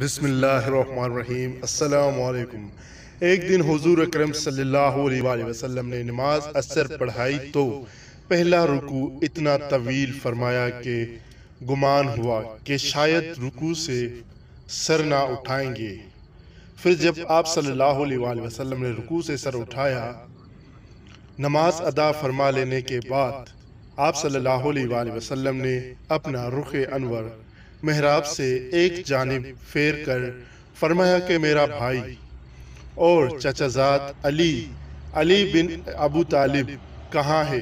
बिसमीम अल्लाम एक दिन हुजूर अकरम सल्लल्लाहु अलैहि वसल्लम ने नमाज असर पढ़ाई तो पहला रुकू इतना तवील फरमाया कि गुमान हुआ कि शायद रुकू से सर ना उठाएंगे फिर जब आप सल्लल्लाहु अलैहि वसल्लम ने रुकू से सर उठाया नमाज अदा फरमा लेने के बाद आप सल्लल्लाहु अलैहि वसल्लम ने अपना रुख अनवर मेहराब से एक जानब फेर कर फरमाया कि मेरा भाई और चचाजात अली अली बिन अबू तालिब कहाँ है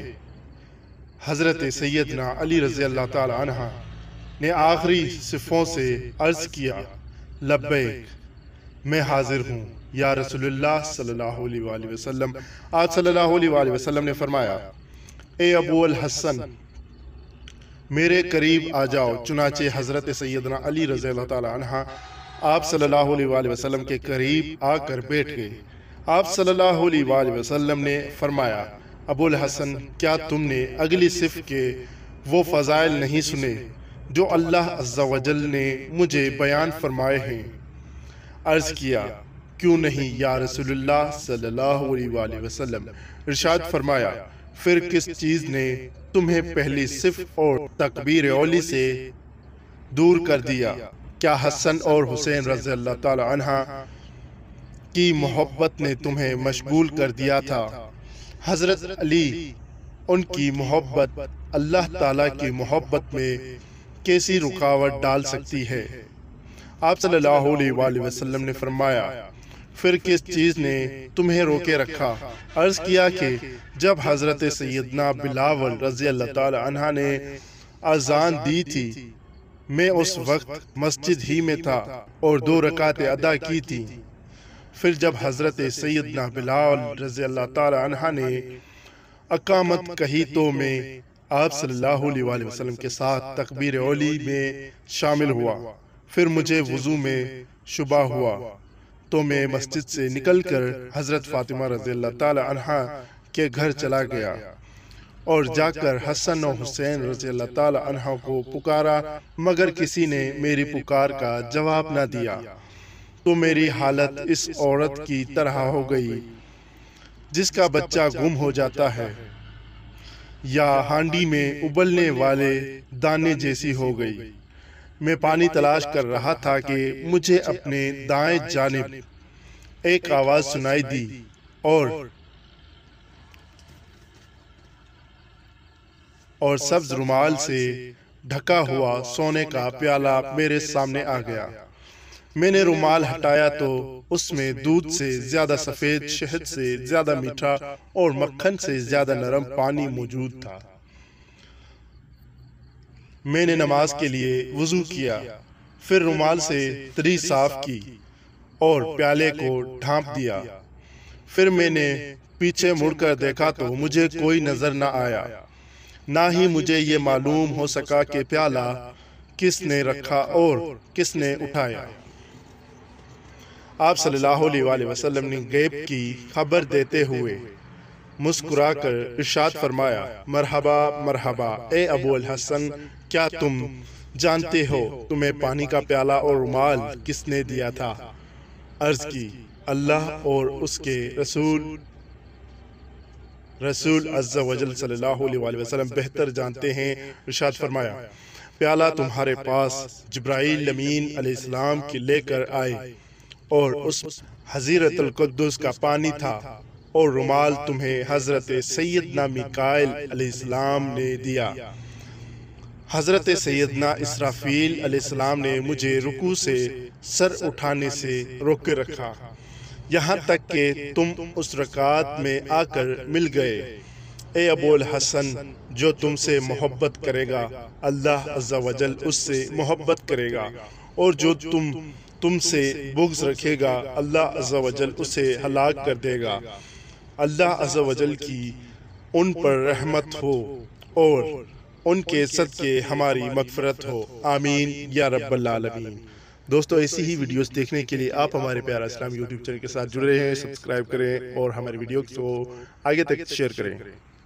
हज़रत सैदना अली रज़ी अल्लाह तह ने आखिरी सिफ़ों से अर्ज़ किया लब्बैक मैं हाजिर हूँ या रसोल्ला सल्लल्लाहु अलैहि वसल्लम आज सल्लल्लाहु अलैहि वसल्लम ने फरमाया ए अबू अल हसन मेरे करीब आ जाओ चुनाचे हज़रत सैदना अली रज़ी तह आप वसल्लम के करीब आकर बैठ गए आप सल्लल्लाहु वसल्लम ने फरमाया अबुल हसन क्या तुमने अगली सिफ के वो फ़ज़ाइल नहीं सुने जो अल्लाह अज्जावजल ने मुझे बयान फरमाए हैं अर्ज़ किया क्यों नहीं या रसोल्ला सल्ला वसलम इर्शाद फरमाया फिर किस चीज़ ने तुम्हें पहली सिर्फ और तकबीर ओली से दूर कर दिया क्या हसन और हुसैन रजी अल्लाह की मोहब्बत ने तुम्हें मशगूल कर दिया था हज़रत अली उनकी मोहब्बत अल्लाह ताला की मोहब्बत में कैसी रुकावट डाल सकती है आप सल्लल्लाहु अलैहि वसल्लम ने फरमाया फिर किस चीज़ ने तुम्हें रोके रखा अर्ज़ किया कि जब हज़रत सैदना बिलावल रज़ी अल्लाह ने अजान दी थी मैं उस वक्त मस्जिद ही में था और दो रकाते अदा की थी फिर जब हज़रत सैदना बिलावल रज़ी अल्लाह तहा ने अकामत कही तो, तो मैं आप सल्लल्लाहु वसल्लम के साथ तकबीर ओली में शामिल हुआ फिर मुझे वज़ू में शुबा हुआ तो मैं मस्जिद से निकलकर हज़रत फातिमा रजील तहा के घर चला गया और जाकर हसन और हुसैन रजी तहा को पुकारा मगर किसी ने मेरी पुकार का जवाब न दिया तो मेरी हालत इस औरत की तरह हो गई जिसका बच्चा गुम हो जाता है या हांडी में उबलने वाले दाने जैसी हो गई मैं पानी तलाश कर रहा था कि मुझे अपने दाएं जानब एक आवाज़ सुनाई दी और और सब्ज रुमाल से ढका हुआ सोने का प्याला मेरे सामने आ गया मैंने रुमाल हटाया तो, तो उसमें दूध से ज्यादा सफेद शहद से ज्यादा मीठा और मक्खन से ज्यादा नरम पानी मौजूद था मैंने नमाज के लिए वजू किया फिर रुमाल से तरी साफ की और प्याले को ढांप दिया फिर मैंने पीछे मुड़कर देखा तो, तो मुझे कोई नज़र ना आया ना ही मुझे ये मालूम हो सका कि प्याला किसने रखा और किसने उठाया आप सल्लल्लाहु अलैहि वसल्लम ने गैब की खबर देते हुए मुस्कुरा कर इर्शाद फरमाया मरहबा मरहबा ए अबू अल हसन क्या तुम जानते हो तुम्हें पानी का प्याला और रुमाल किसने दिया था अर्ज की अल्लाह और उसके रसूल रसूल अज्जा वजल सल्लल्लाहु अलैहि वसल्लम बेहतर जानते हैं इर्शाद फरमाया प्याला तुम्हारे पास जब्राइल अमीन अलैहिस्सलाम के लेकर आए और उस हजीरतुल्कुद्दुस का पानी था और रुमाल तुम्हें हज़रत सैदना मिकायल ने दिया हज़रत सैदना इसराफील ने मुझे रुकू से सर उठाने से रोक रखा यहाँ तक कि तुम उस रकात में आकर मिल गए ए अबुल हसन जो तुमसे मोहब्बत करेगा अल्लाह अज्जा उससे मोहब्बत करेगा और जो तुम तुमसे बुग्ज रखेगा अल्लाह अज्जा उसे हलाक कर देगा अल्लाह अजल की उन पर रहमत हो और उनके सद के हमारी मकफरत हो आमीन या रबीन दोस्तों ऐसी ही वीडियोस देखने के लिए आप हमारे प्यारा इस्लाम यूट्यूब चैनल के साथ जुड़े हैं सब्सक्राइब करें और हमारे वीडियो को आगे तक शेयर करें